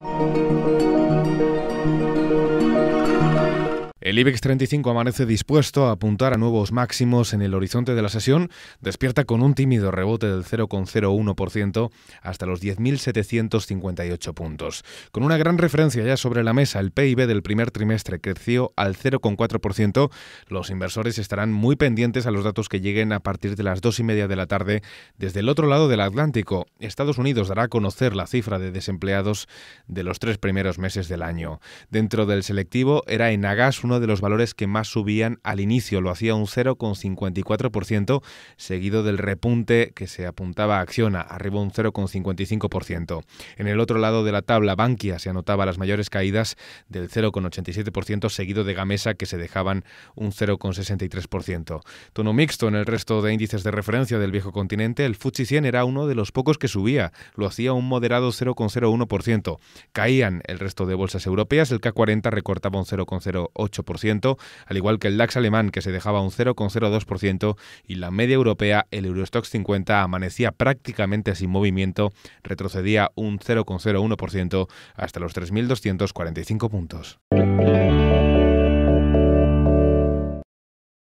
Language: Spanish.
Música El IBEX 35 amanece dispuesto a apuntar a nuevos máximos en el horizonte de la sesión, despierta con un tímido rebote del 0,01% hasta los 10.758 puntos. Con una gran referencia ya sobre la mesa, el PIB del primer trimestre creció al 0,4%. Los inversores estarán muy pendientes a los datos que lleguen a partir de las 2 y media de la tarde desde el otro lado del Atlántico. Estados Unidos dará a conocer la cifra de desempleados de los tres primeros meses del año. Dentro del selectivo era en uno de los valores que más subían al inicio, lo hacía un 0,54%, seguido del repunte que se apuntaba a Acciona, arriba un 0,55%. En el otro lado de la tabla, Bankia se anotaba las mayores caídas del 0,87%, seguido de Gamesa, que se dejaban un 0,63%. Tono mixto en el resto de índices de referencia del viejo continente, el FTSE 100 era uno de los pocos que subía, lo hacía un moderado 0,01%. Caían el resto de bolsas europeas, el K40 recortaba un 0,08%, al igual que el DAX alemán que se dejaba un 0,02% y la media europea, el Eurostox 50, amanecía prácticamente sin movimiento, retrocedía un 0,01% hasta los 3.245 puntos.